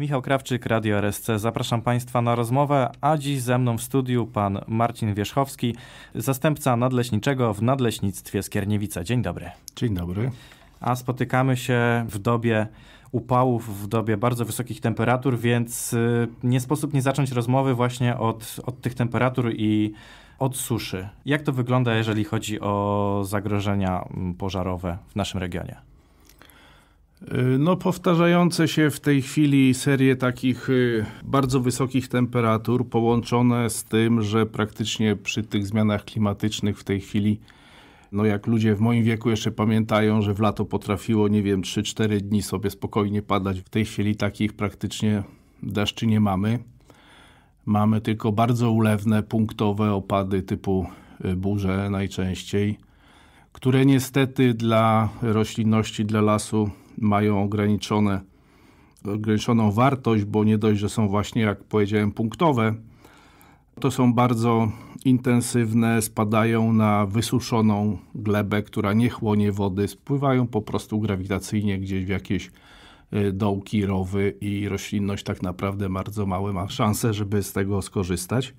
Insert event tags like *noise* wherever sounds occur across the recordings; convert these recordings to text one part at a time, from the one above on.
Michał Krawczyk, Radio RSC. Zapraszam Państwa na rozmowę, a dziś ze mną w studiu pan Marcin Wierzchowski, zastępca nadleśniczego w Nadleśnictwie Skierniewica. Dzień dobry. Dzień dobry. A spotykamy się w dobie upałów, w dobie bardzo wysokich temperatur, więc y, nie sposób nie zacząć rozmowy właśnie od, od tych temperatur i od suszy. Jak to wygląda, jeżeli chodzi o zagrożenia mm, pożarowe w naszym regionie? Y, no, powtarzające się w tej chwili serie takich y, bardzo wysokich temperatur, połączone z tym, że praktycznie przy tych zmianach klimatycznych w tej chwili, no jak ludzie w moim wieku jeszcze pamiętają, że w lato potrafiło, nie wiem, 3-4 dni sobie spokojnie padać. W tej chwili takich praktycznie deszczy nie mamy. Mamy tylko bardzo ulewne, punktowe opady typu y, burze najczęściej, które niestety dla roślinności, dla lasu mają ograniczone, ograniczoną wartość, bo nie dość, że są właśnie, jak powiedziałem, punktowe, to są bardzo intensywne, spadają na wysuszoną glebę, która nie chłonie wody, spływają po prostu grawitacyjnie gdzieś w jakieś y, dołki, rowy i roślinność tak naprawdę bardzo małe ma szanse, żeby z tego skorzystać.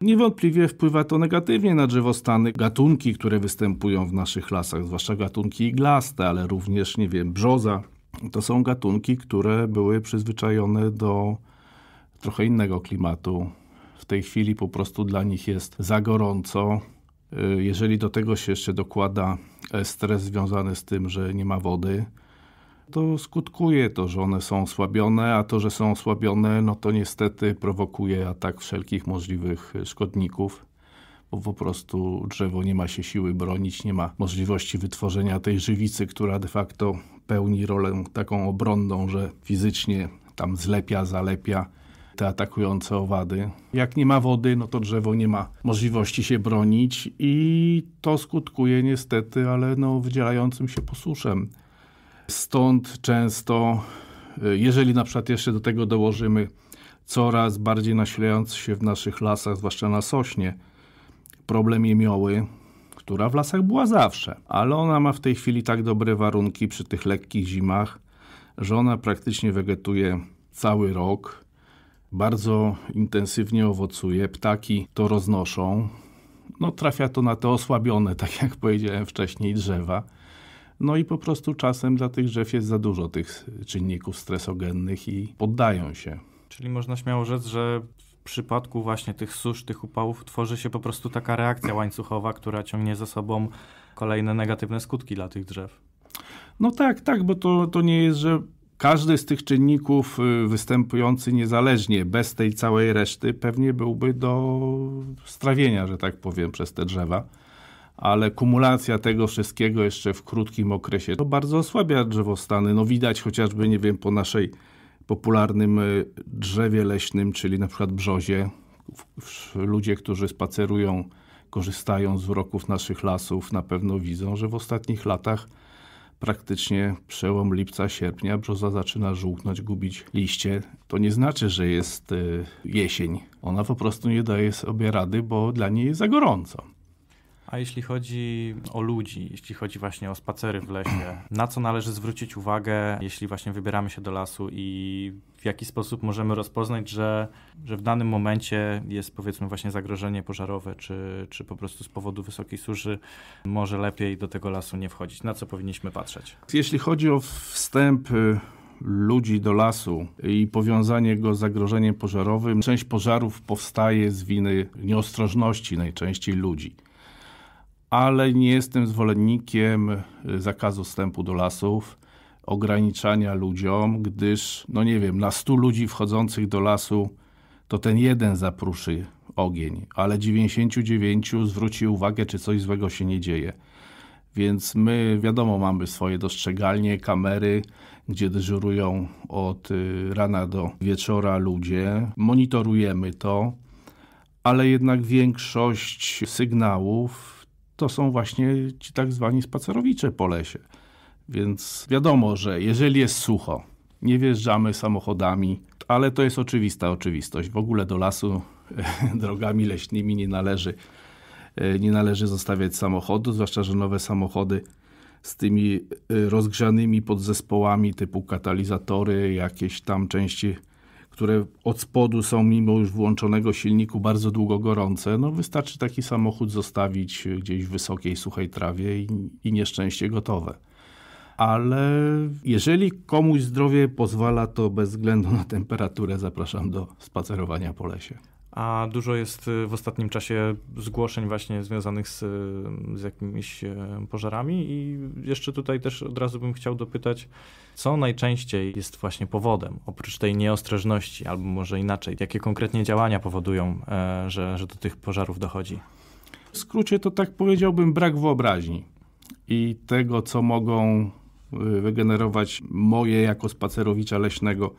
Niewątpliwie wpływa to negatywnie na drzewostany gatunki, które występują w naszych lasach, zwłaszcza gatunki iglaste, ale również, nie wiem, brzoza. To są gatunki, które były przyzwyczajone do trochę innego klimatu. W tej chwili po prostu dla nich jest za gorąco. Y, jeżeli do tego się jeszcze dokłada e, stres związany z tym, że nie ma wody, to skutkuje to, że one są osłabione, a to, że są osłabione, no to niestety prowokuje atak wszelkich możliwych szkodników, bo po prostu drzewo nie ma się siły bronić, nie ma możliwości wytworzenia tej żywicy, która de facto pełni rolę taką obronną, że fizycznie tam zlepia, zalepia te atakujące owady. Jak nie ma wody, no to drzewo nie ma możliwości się bronić i to skutkuje niestety, ale no wydzielającym się posuszem. Stąd często, y, jeżeli na przykład jeszcze do tego dołożymy coraz bardziej nasilający się w naszych lasach, zwłaszcza na sośnie, problem jemioły, która w lasach była zawsze, ale ona ma w tej chwili tak dobre warunki przy tych lekkich zimach, że ona praktycznie wegetuje cały rok, bardzo intensywnie owocuje, ptaki to roznoszą. No, trafia to na te osłabione, tak jak powiedziałem wcześniej, drzewa. No i po prostu czasem dla tych drzew jest za dużo tych czynników stresogennych i poddają się. Czyli można śmiało rzec, że w przypadku właśnie tych susz, tych upałów tworzy się po prostu taka reakcja łańcuchowa, która ciągnie za sobą kolejne negatywne skutki dla tych drzew. No tak, tak, bo to, to nie jest, że każdy z tych czynników y, występujący niezależnie, bez tej całej reszty, pewnie byłby do strawienia, że tak powiem, przez te drzewa ale kumulacja tego wszystkiego jeszcze w krótkim okresie to bardzo osłabia drzewostany. No widać chociażby, nie wiem, po naszej popularnym e, drzewie leśnym, czyli na przykład brzozie. Ludzie, którzy spacerują, korzystają z uroków naszych lasów, na pewno widzą, że w ostatnich latach praktycznie przełom lipca, sierpnia brzoza zaczyna żółknąć, gubić liście. To nie znaczy, że jest e, jesień. Ona po prostu nie daje sobie rady, bo dla niej jest za gorąco. A jeśli chodzi o ludzi, jeśli chodzi właśnie o spacery w lesie, na co należy zwrócić uwagę, jeśli właśnie wybieramy się do lasu i w jaki sposób możemy rozpoznać, że, że w danym momencie jest powiedzmy właśnie zagrożenie pożarowe, czy, czy po prostu z powodu wysokiej suszy może lepiej do tego lasu nie wchodzić? Na co powinniśmy patrzeć? Jeśli chodzi o wstęp y, ludzi do lasu i powiązanie go z zagrożeniem pożarowym. Część pożarów powstaje z winy nieostrożności najczęściej ludzi ale nie jestem zwolennikiem e, zakazu wstępu do lasów, ograniczania ludziom, gdyż, no nie wiem, na 100 ludzi wchodzących do lasu, to ten jeden zapruszy ogień, ale 99 zwróci uwagę, czy coś złego się nie dzieje. Więc my, wiadomo, mamy swoje dostrzegalnie, kamery, gdzie dyżurują od e, rana do wieczora ludzie. Monitorujemy to, ale jednak większość sygnałów to są właśnie ci tak zwani spacerowicze po lesie. Więc wiadomo, że jeżeli jest sucho, nie wjeżdżamy samochodami, ale to jest oczywista oczywistość. W ogóle do lasu *laughs* drogami leśnymi nie należy, nie należy zostawiać samochodu, zwłaszcza, że nowe samochody z tymi y, rozgrzanymi podzespołami typu katalizatory, jakieś tam części które od spodu są mimo już włączonego silniku bardzo długo gorące, no wystarczy taki samochód zostawić gdzieś w wysokiej, suchej trawie i, i nieszczęście gotowe. Ale jeżeli komuś zdrowie pozwala, to bez względu na temperaturę zapraszam do spacerowania po lesie. A dużo jest y, w ostatnim czasie zgłoszeń właśnie związanych z, y, z jakimiś y, pożarami i jeszcze tutaj też od razu bym chciał dopytać, co najczęściej jest właśnie powodem, oprócz tej nieostrożności, albo może inaczej, jakie konkretnie działania powodują, e, że, że do tych pożarów dochodzi? W skrócie to tak powiedziałbym brak wyobraźni i tego, co mogą wygenerować moje jako spacerowicza leśnego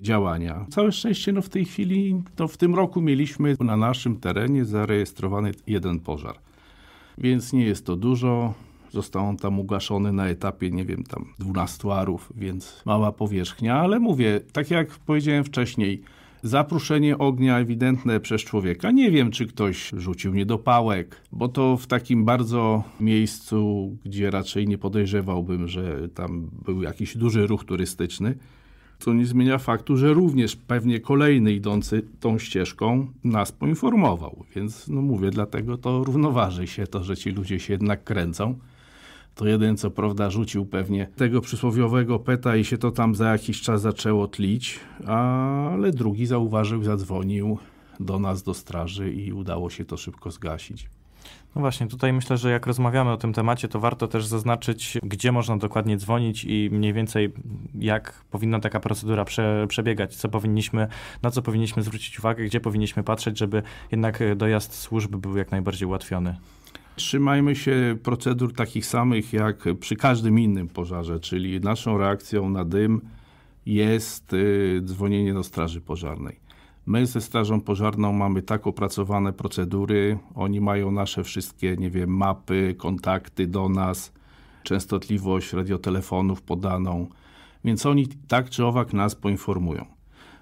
działania. Całe szczęście no, w tej chwili, to no, w tym roku mieliśmy na naszym terenie zarejestrowany jeden pożar, więc nie jest to dużo. Został on tam ugaszony na etapie, nie wiem, tam 12 arów, więc mała powierzchnia, ale mówię, tak jak powiedziałem wcześniej, Zapruszenie ognia ewidentne przez człowieka. Nie wiem, czy ktoś rzucił niedopałek, bo to w takim bardzo miejscu, gdzie raczej nie podejrzewałbym, że tam był jakiś duży ruch turystyczny co nie zmienia faktu, że również pewnie kolejny idący tą ścieżką nas poinformował. Więc no mówię, dlatego to równoważy się to, że ci ludzie się jednak kręcą. To jeden, co prawda, rzucił pewnie tego przysłowiowego peta i się to tam za jakiś czas zaczęło tlić, ale drugi zauważył, zadzwonił do nas, do straży i udało się to szybko zgasić. No właśnie, tutaj myślę, że jak rozmawiamy o tym temacie, to warto też zaznaczyć, gdzie można dokładnie dzwonić i mniej więcej jak powinna taka procedura prze, przebiegać, co powinniśmy, na co powinniśmy zwrócić uwagę, gdzie powinniśmy patrzeć, żeby jednak e, dojazd służby był jak najbardziej ułatwiony. Trzymajmy się procedur takich samych jak przy każdym innym pożarze, czyli naszą reakcją na dym jest e, dzwonienie do straży pożarnej. My ze Strażą Pożarną mamy tak opracowane procedury, oni mają nasze wszystkie, nie wiem, mapy, kontakty do nas, częstotliwość radiotelefonów podaną, więc oni tak czy owak nas poinformują.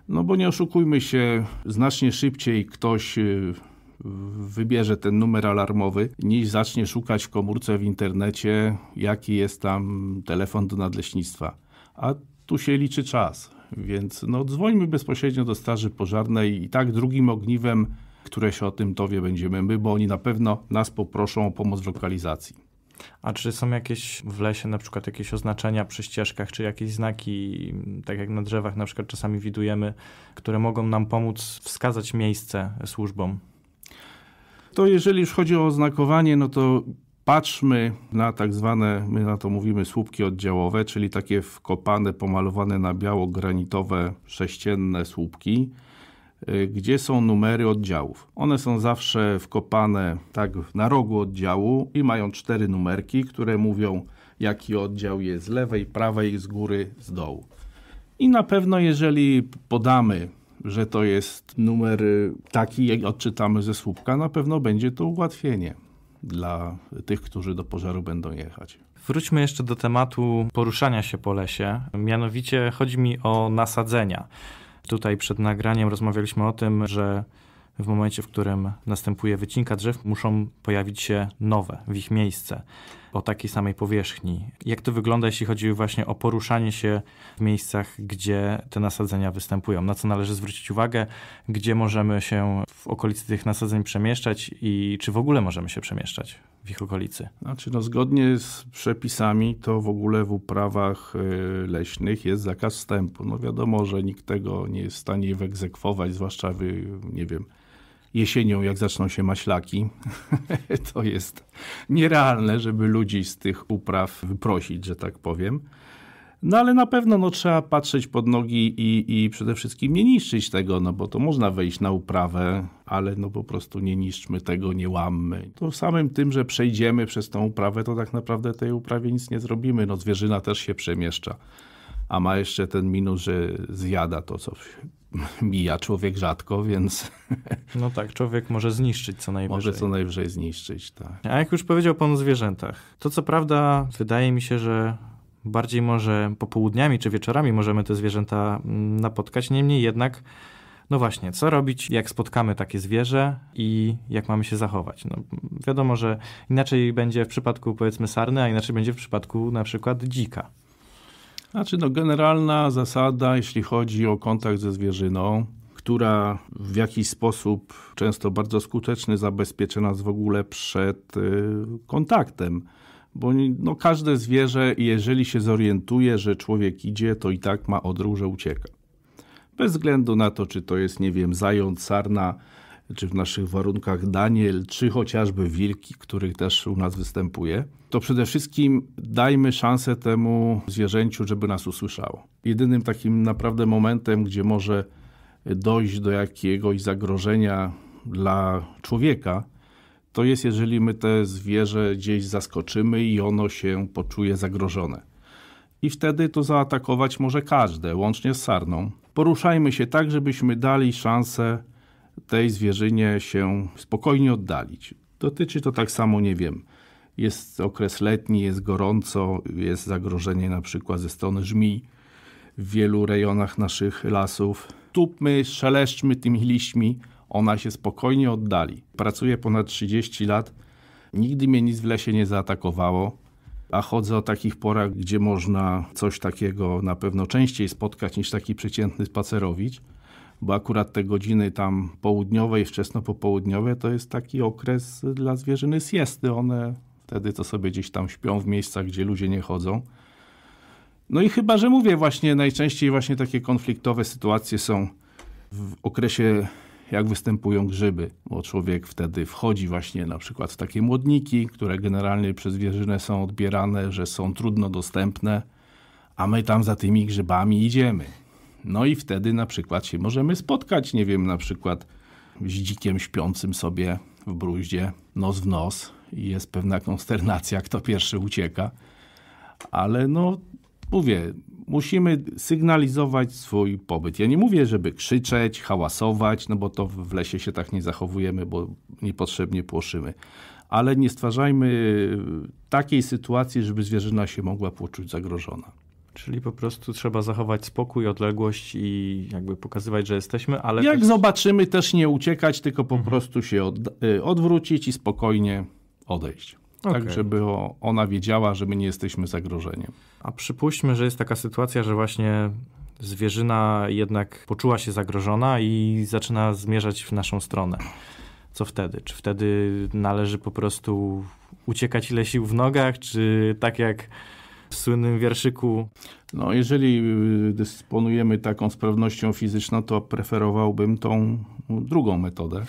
No bo nie oszukujmy się, znacznie szybciej ktoś y, wybierze ten numer alarmowy, niż zacznie szukać w komórce w internecie, jaki jest tam telefon do nadleśnictwa. A tu się liczy czas. Więc no, dzwońmy bezpośrednio do Straży Pożarnej i tak drugim ogniwem, które się o tym dowie, będziemy my, bo oni na pewno nas poproszą o pomoc w lokalizacji. A czy są jakieś w lesie na przykład jakieś oznaczenia przy ścieżkach, czy jakieś znaki, tak jak na drzewach na przykład czasami widujemy, które mogą nam pomóc wskazać miejsce służbom? To jeżeli już chodzi o oznakowanie, no to Patrzmy na tak zwane, my na to mówimy słupki oddziałowe, czyli takie wkopane, pomalowane na biało granitowe, sześcienne słupki, y, gdzie są numery oddziałów. One są zawsze wkopane tak na rogu oddziału i mają cztery numerki, które mówią jaki oddział jest z lewej, prawej, z góry, z dołu. I na pewno jeżeli podamy że to jest numer y, taki, jak odczytamy ze słupka, na pewno będzie to ułatwienie dla tych, którzy do pożaru będą jechać. Wróćmy jeszcze do tematu poruszania się po lesie. Mianowicie chodzi mi o nasadzenia. Tutaj przed nagraniem rozmawialiśmy o tym, że w momencie, w którym następuje wycinka drzew, muszą pojawić się nowe w ich miejsce o takiej samej powierzchni. Jak to wygląda, jeśli chodzi właśnie o poruszanie się w miejscach, gdzie te nasadzenia występują? Na co należy zwrócić uwagę? Gdzie możemy się w okolicy tych nasadzeń przemieszczać i czy w ogóle możemy się przemieszczać w ich okolicy? Znaczy, no, zgodnie z przepisami, to w ogóle w uprawach y, leśnych jest zakaz wstępu. No wiadomo, że nikt tego nie jest w stanie wyegzekwować, zwłaszcza, wy, nie wiem, jesienią, jak zaczną się maślaki, *laughs* to jest nierealne, żeby ludzi z tych upraw wyprosić, że tak powiem. No ale na pewno no, trzeba patrzeć pod nogi i, i przede wszystkim nie niszczyć tego, no bo to można wejść na uprawę, ale no po prostu nie niszczmy tego, nie łammy. To samym tym, że przejdziemy przez tą uprawę, to tak naprawdę tej uprawie nic nie zrobimy. No zwierzyna też się przemieszcza, a ma jeszcze ten minus, że zjada to, co mija człowiek rzadko, więc... *laughs* No tak, człowiek może zniszczyć co najwyżej. Może co najwyżej zniszczyć, tak. A jak już powiedział pan o zwierzętach, to co prawda wydaje mi się, że bardziej może popołudniami czy wieczorami możemy te zwierzęta mm, napotkać, niemniej jednak no właśnie, co robić, jak spotkamy takie zwierzę i jak mamy się zachować? No, wiadomo, że inaczej będzie w przypadku powiedzmy sarny, a inaczej będzie w przypadku na przykład dzika. Znaczy, no, generalna zasada, jeśli chodzi o kontakt ze zwierzyną, która w jakiś sposób, często bardzo skuteczny, zabezpiecza nas w ogóle przed y, kontaktem. Bo no, każde zwierzę, jeżeli się zorientuje, że człowiek idzie, to i tak ma odruch, że ucieka. Bez względu na to, czy to jest, nie wiem, zając, sarna, czy w naszych warunkach Daniel, czy chociażby Wilki, których też u nas występuje, to przede wszystkim dajmy szansę temu zwierzęciu, żeby nas usłyszało. Jedynym takim naprawdę momentem, gdzie może dojść do jakiegoś zagrożenia dla człowieka, to jest, jeżeli my te zwierzę gdzieś zaskoczymy i ono się poczuje zagrożone. I wtedy to zaatakować może każde, łącznie z sarną. Poruszajmy się tak, żebyśmy dali szansę tej zwierzynie się spokojnie oddalić. Dotyczy to tak samo, nie wiem, jest okres letni, jest gorąco, jest zagrożenie na przykład ze strony żmij w wielu rejonach naszych lasów. Tupmy, szeleszczmy tymi liśćmi, ona się spokojnie oddali. Pracuję ponad 30 lat, nigdy mnie nic w lesie nie zaatakowało, a chodzę o takich porach, gdzie można coś takiego na pewno częściej spotkać niż taki przeciętny spacerowicz bo akurat te godziny tam południowe i wczesno popołudniowe to jest taki okres dla zwierzyny siesty. One wtedy to sobie gdzieś tam śpią w miejscach, gdzie ludzie nie chodzą. No i chyba, że mówię właśnie najczęściej właśnie takie konfliktowe sytuacje są w okresie jak występują grzyby, bo człowiek wtedy wchodzi właśnie na przykład w takie młodniki, które generalnie przez zwierzynę są odbierane, że są trudno dostępne, a my tam za tymi grzybami idziemy. No i wtedy na przykład się możemy spotkać, nie wiem, na przykład z dzikiem śpiącym sobie w bruździe, nos w nos i jest pewna konsternacja, kto pierwszy ucieka. Ale no, mówię, musimy sygnalizować swój pobyt. Ja nie mówię, żeby krzyczeć, hałasować, no bo to w lesie się tak nie zachowujemy, bo niepotrzebnie płoszymy. Ale nie stwarzajmy takiej sytuacji, żeby zwierzyna się mogła poczuć zagrożona. Czyli po prostu trzeba zachować spokój, odległość i jakby pokazywać, że jesteśmy, ale. Jak też... Tak- zobaczymy, też nie uciekać, tylko po mhm. prostu się od, y, odwrócić i spokojnie odejść. Okay. Tak, żeby ona wiedziała, że my nie jesteśmy zagrożeniem. A przypuśćmy, że jest taka sytuacja, że właśnie zwierzyna jednak poczuła się zagrożona i zaczyna zmierzać w naszą stronę. Co wtedy? Czy wtedy należy po prostu uciekać ile sił w nogach, czy tak jak w słynnym wierszyku. No, jeżeli y, dysponujemy taką sprawnością fizyczną, to preferowałbym tą no, drugą metodę,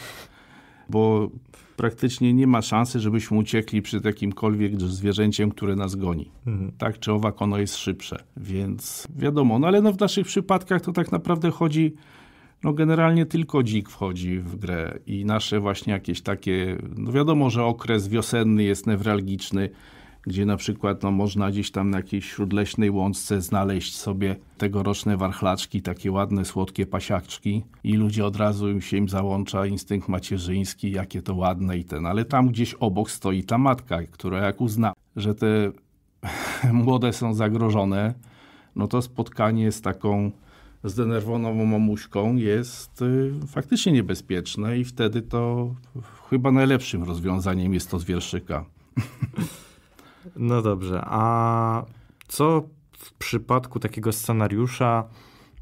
bo praktycznie nie ma szansy, żebyśmy uciekli przed jakimkolwiek zwierzęciem, które nas goni. Mhm. Tak czy owak ono jest szybsze, więc wiadomo, no ale no w naszych przypadkach to tak naprawdę chodzi no generalnie tylko dzik wchodzi w grę i nasze właśnie jakieś takie, no wiadomo, że okres wiosenny jest newralgiczny, gdzie na przykład no, można gdzieś tam na jakiejś śródleśnej łączce znaleźć sobie tegoroczne warchlaczki, takie ładne, słodkie pasiaczki i ludzie od razu im się im załącza instynkt macierzyński, jakie to ładne i ten, ale tam gdzieś obok stoi ta matka, która jak uzna, że te *laughs* młode są zagrożone, no to spotkanie z taką zdenerwowaną mamuśką jest y, faktycznie niebezpieczne i wtedy to chyba najlepszym rozwiązaniem jest to z wierszyka. *laughs* No dobrze, a co w przypadku takiego scenariusza,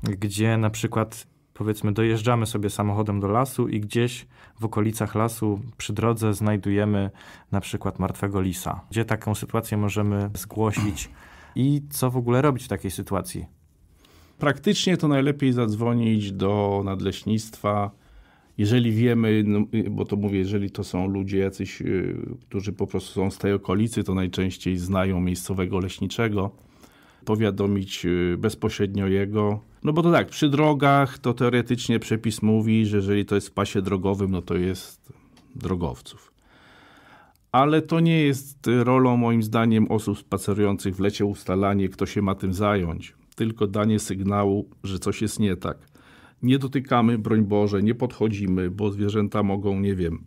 gdzie na przykład powiedzmy dojeżdżamy sobie samochodem do lasu i gdzieś w okolicach lasu przy drodze znajdujemy na przykład martwego lisa. Gdzie taką sytuację możemy zgłosić i co w ogóle robić w takiej sytuacji? Praktycznie to najlepiej zadzwonić do nadleśnictwa jeżeli wiemy, no, bo to mówię, jeżeli to są ludzie jacyś, y, którzy po prostu są z tej okolicy, to najczęściej znają miejscowego leśniczego, powiadomić y, bezpośrednio jego. No bo to tak, przy drogach to teoretycznie przepis mówi, że jeżeli to jest w pasie drogowym, no to jest drogowców. Ale to nie jest rolą moim zdaniem osób spacerujących w lecie ustalanie, kto się ma tym zająć, tylko danie sygnału, że coś jest nie tak nie dotykamy, broń Boże, nie podchodzimy, bo zwierzęta mogą, nie wiem,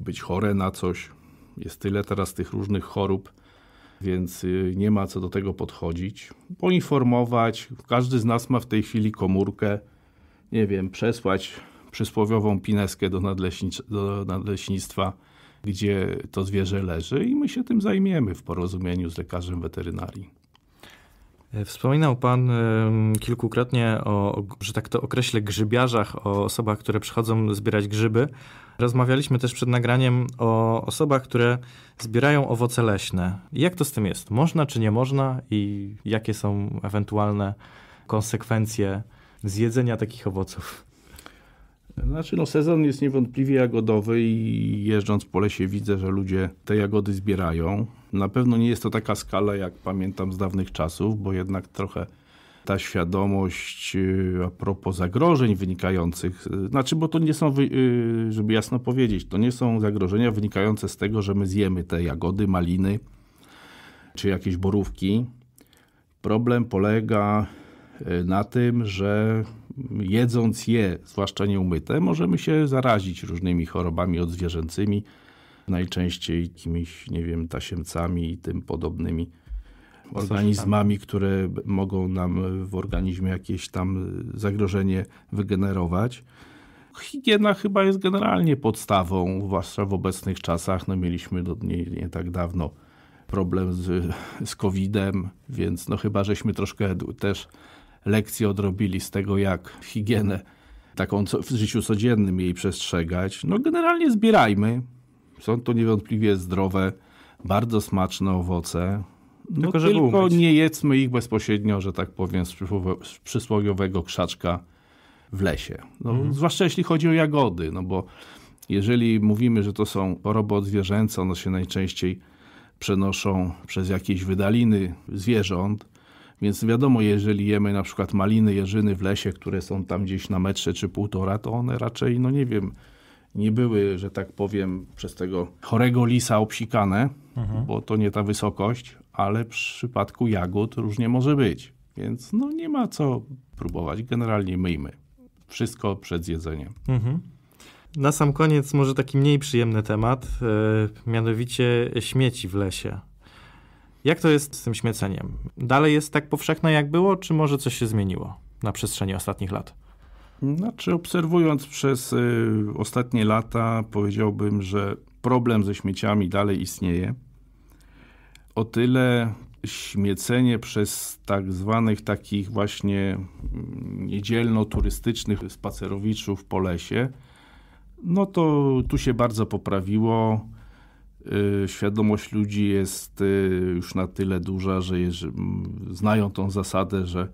być chore na coś. Jest tyle teraz tych różnych chorób, więc y, nie ma co do tego podchodzić. Poinformować, każdy z nas ma w tej chwili komórkę, nie wiem, przesłać przysłowiową pineskę do, do nadleśnictwa, gdzie to zwierzę leży i my się tym zajmiemy w porozumieniu z lekarzem weterynarii. E, wspominał Pan kilkukrotnie o, że tak to określę, grzybiarzach, o osobach, które przychodzą zbierać grzyby. Rozmawialiśmy też przed nagraniem o osobach, które zbierają owoce leśne. Jak to z tym jest? Można czy nie można i jakie są ewentualne konsekwencje zjedzenia takich owoców? Znaczy, no sezon jest niewątpliwie jagodowy i jeżdżąc po lesie widzę, że ludzie te jagody zbierają. Na pewno nie jest to taka skala, jak pamiętam z dawnych czasów, bo jednak trochę ta świadomość y, a propos zagrożeń wynikających, y, znaczy, bo to nie są, y, żeby jasno powiedzieć, to nie są zagrożenia wynikające z tego, że my zjemy te jagody, maliny czy jakieś borówki. Problem polega na tym, że jedząc je, zwłaszcza nieumyte, możemy się zarazić różnymi chorobami odzwierzęcymi, najczęściej jakimiś, nie wiem, tasiemcami i tym podobnymi organizmami, które mogą nam w organizmie jakieś tam zagrożenie wygenerować. Higiena chyba jest generalnie podstawą, zwłaszcza w obecnych czasach. No, mieliśmy do, nie, nie tak dawno problem z, z COVID-em, więc no chyba żeśmy troszkę też lekcje odrobili z tego, jak higienę taką w życiu codziennym jej przestrzegać. No generalnie zbierajmy. Są to niewątpliwie zdrowe, bardzo smaczne owoce. No tylko, tylko nie jedzmy ich bezpośrednio, że tak powiem, z przysłowiowego krzaczka w lesie. No, mhm. Zwłaszcza jeśli chodzi o jagody, no bo jeżeli mówimy, że to są choroby zwierzęce, one się najczęściej przenoszą przez jakieś wydaliny zwierząt, więc wiadomo, jeżeli jemy na przykład maliny, jeżyny w lesie, które są tam gdzieś na metrze czy półtora, to one raczej, no nie wiem, nie były, że tak powiem, przez tego chorego lisa obsikane, mhm. bo to nie ta wysokość, ale w przypadku jagód różnie może być. Więc no nie ma co próbować. Generalnie myjmy. Wszystko przed jedzeniem. Mhm. Na sam koniec może taki mniej przyjemny temat, yy, mianowicie śmieci w lesie. Jak to jest z tym śmieceniem? Dalej jest tak powszechne jak było, czy może coś się zmieniło na przestrzeni ostatnich lat? Znaczy, obserwując przez y, ostatnie lata, powiedziałbym, że problem ze śmieciami dalej istnieje. O tyle śmiecenie przez tak zwanych takich właśnie mm, niedzielno-turystycznych spacerowiczów po lesie, no to tu się bardzo poprawiło. Y, świadomość ludzi jest y, już na tyle duża, że znają tą zasadę, że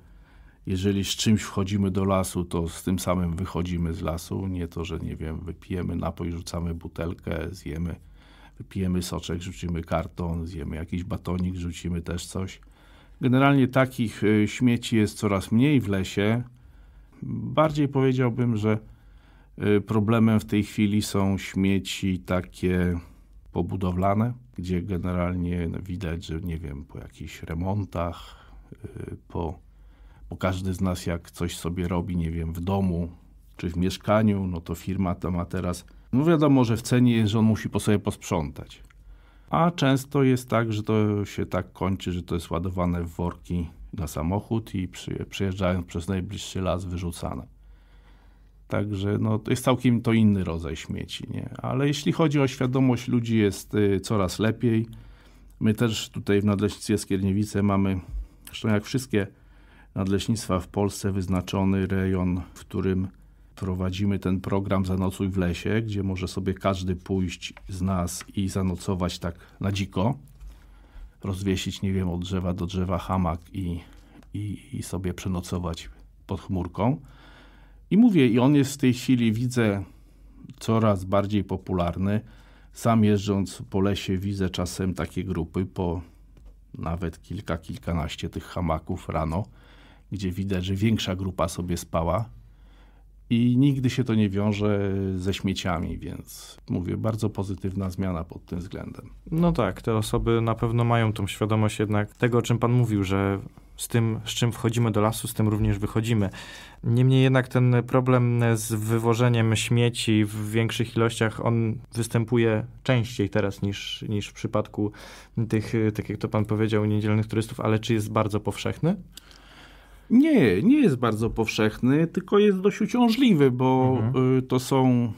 jeżeli z czymś wchodzimy do lasu, to z tym samym wychodzimy z lasu. Nie to, że nie wiem, wypijemy napój, rzucamy butelkę, zjemy, wypijemy soczek, rzucimy karton, zjemy jakiś batonik, rzucimy też coś. Generalnie takich y, śmieci jest coraz mniej w lesie. Bardziej powiedziałbym, że problemem w tej chwili są śmieci takie pobudowlane, gdzie generalnie widać, że nie wiem, po jakichś remontach, y, po, po każdy z nas jak coś sobie robi, nie wiem, w domu czy w mieszkaniu, no to firma ta ma teraz, no wiadomo, że w cenie jest, że on musi po sobie posprzątać. A często jest tak, że to się tak kończy, że to jest ładowane w worki na samochód i przyjeżdżając przez najbliższy las wyrzucane. Także no, to jest całkiem to inny rodzaj śmieci. Nie? Ale jeśli chodzi o świadomość ludzi jest y, coraz lepiej. My też tutaj w Nadleśnictwie Skierniewice mamy, zresztą jak wszystkie nadleśnictwa w Polsce, wyznaczony rejon, w którym prowadzimy ten program Zanocuj w lesie, gdzie może sobie każdy pójść z nas i zanocować tak na dziko. Rozwiesić, nie wiem, od drzewa do drzewa hamak i, i, i sobie przenocować pod chmurką. I mówię, i on jest w tej chwili, widzę, coraz bardziej popularny. Sam jeżdżąc po lesie widzę czasem takie grupy po nawet kilka, kilkanaście tych hamaków rano, gdzie widać, że większa grupa sobie spała, i nigdy się to nie wiąże ze śmieciami, więc mówię, bardzo pozytywna zmiana pod tym względem. No tak, te osoby na pewno mają tą świadomość jednak tego, o czym Pan mówił, że z tym, z czym wchodzimy do lasu, z tym również wychodzimy. Niemniej jednak ten problem z wywożeniem śmieci w większych ilościach, on występuje częściej teraz niż, niż w przypadku tych, tak jak to pan powiedział, niedzielnych turystów, ale czy jest bardzo powszechny? Nie, nie jest bardzo powszechny, tylko jest dość uciążliwy, bo mhm. Y, to są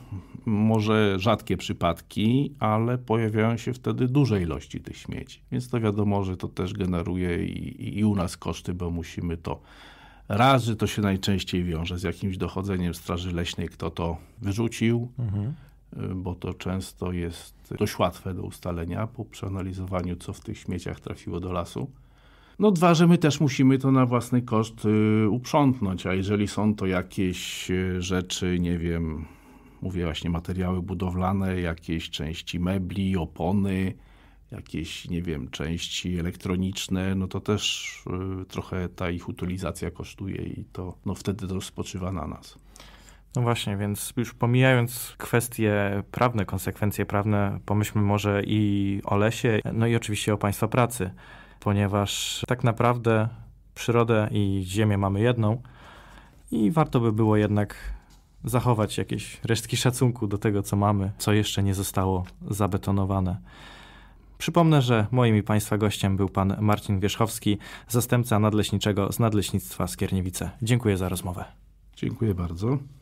może rzadkie przypadki, ale pojawiają się wtedy duże ilości tych śmieci. Więc to wiadomo, że to też generuje i, i u nas koszty, bo musimy to Raz, że to się najczęściej wiąże z jakimś dochodzeniem Straży Leśnej, kto to wyrzucił, mhm. Y, bo to często jest dość łatwe do ustalenia po przeanalizowaniu, co w tych śmieciach trafiło do lasu. No dwa, że my też musimy to na własny koszt y, uprzątnąć, a jeżeli są to jakieś y, rzeczy, nie wiem, mówię właśnie materiały budowlane, jakieś części mebli, opony, jakieś, nie wiem, części elektroniczne, no to też y, trochę ta ich utylizacja kosztuje i to, no wtedy to spoczywa na nas. No właśnie, więc już pomijając kwestie prawne, konsekwencje prawne, pomyślmy może i o lesie, no i oczywiście o państwa pracy ponieważ tak naprawdę przyrodę i ziemię mamy jedną i warto by było jednak zachować jakieś resztki szacunku do tego, co mamy, co jeszcze nie zostało zabetonowane. Przypomnę, że moim i Państwa gościem był pan Marcin Wierzchowski, zastępca nadleśniczego z Nadleśnictwa Skierniewice. Dziękuję za rozmowę. Dziękuję bardzo.